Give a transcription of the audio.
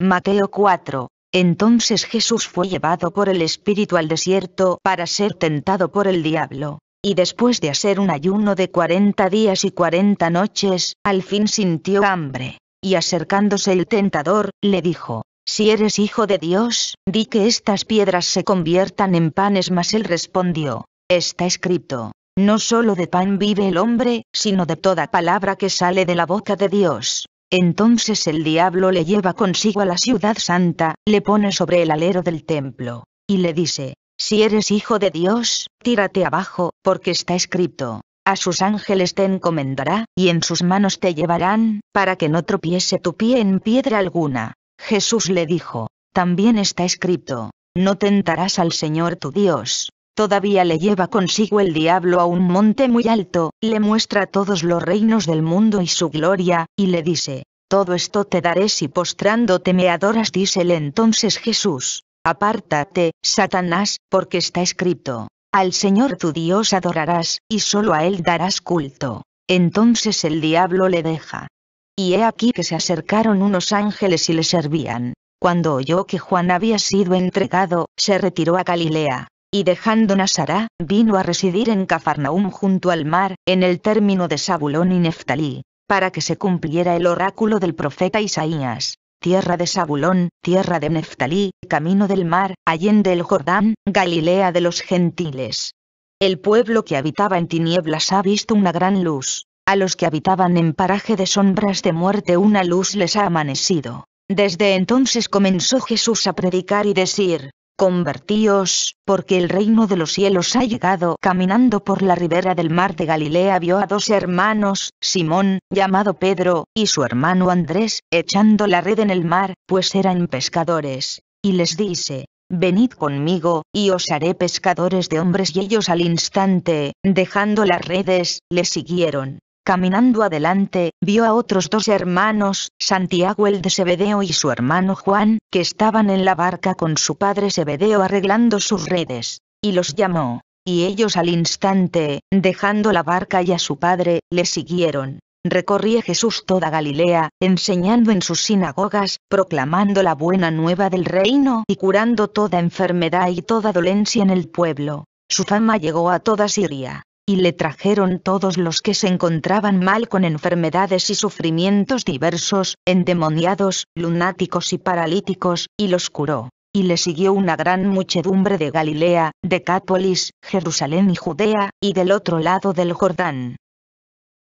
Mateo 4. Entonces Jesús fue llevado por el Espíritu al desierto para ser tentado por el diablo, y después de hacer un ayuno de cuarenta días y cuarenta noches, al fin sintió hambre, y acercándose el tentador, le dijo, si eres hijo de Dios, di que estas piedras se conviertan en panes, mas él respondió, está escrito, no solo de pan vive el hombre, sino de toda palabra que sale de la boca de Dios. Entonces el diablo le lleva consigo a la ciudad santa, le pone sobre el alero del templo, y le dice, si eres hijo de Dios, tírate abajo, porque está escrito, a sus ángeles te encomendará, y en sus manos te llevarán, para que no tropiece tu pie en piedra alguna. Jesús le dijo, también está escrito, no tentarás al Señor tu Dios. Todavía le lleva consigo el diablo a un monte muy alto, le muestra todos los reinos del mundo y su gloria, y le dice, Todo esto te daré si postrándote me adoras, dísele entonces Jesús, Apártate, Satanás, porque está escrito, Al Señor tu Dios adorarás, y solo a Él darás culto. Entonces el diablo le deja. Y he aquí que se acercaron unos ángeles y le servían. Cuando oyó que Juan había sido entregado, se retiró a Galilea y dejando Nasará, vino a residir en Cafarnaum junto al mar, en el término de Zabulón y Neftalí, para que se cumpliera el oráculo del profeta Isaías. Tierra de Zabulón, tierra de Neftalí, camino del mar, allende el Jordán, Galilea de los gentiles. El pueblo que habitaba en tinieblas ha visto una gran luz, a los que habitaban en paraje de sombras de muerte una luz les ha amanecido. Desde entonces comenzó Jesús a predicar y decir, Convertíos, porque el reino de los cielos ha llegado. Caminando por la ribera del mar de Galilea vio a dos hermanos, Simón, llamado Pedro, y su hermano Andrés, echando la red en el mar, pues eran pescadores. Y les dice, Venid conmigo, y os haré pescadores de hombres. Y ellos al instante, dejando las redes, le siguieron. Caminando adelante, vio a otros dos hermanos, Santiago el de Zebedeo y su hermano Juan, que estaban en la barca con su padre Zebedeo arreglando sus redes. Y los llamó. Y ellos al instante, dejando la barca y a su padre, le siguieron. Recorría Jesús toda Galilea, enseñando en sus sinagogas, proclamando la buena nueva del reino y curando toda enfermedad y toda dolencia en el pueblo. Su fama llegó a toda Siria y le trajeron todos los que se encontraban mal con enfermedades y sufrimientos diversos, endemoniados, lunáticos y paralíticos, y los curó. Y le siguió una gran muchedumbre de Galilea, Decápolis, Jerusalén y Judea, y del otro lado del Jordán.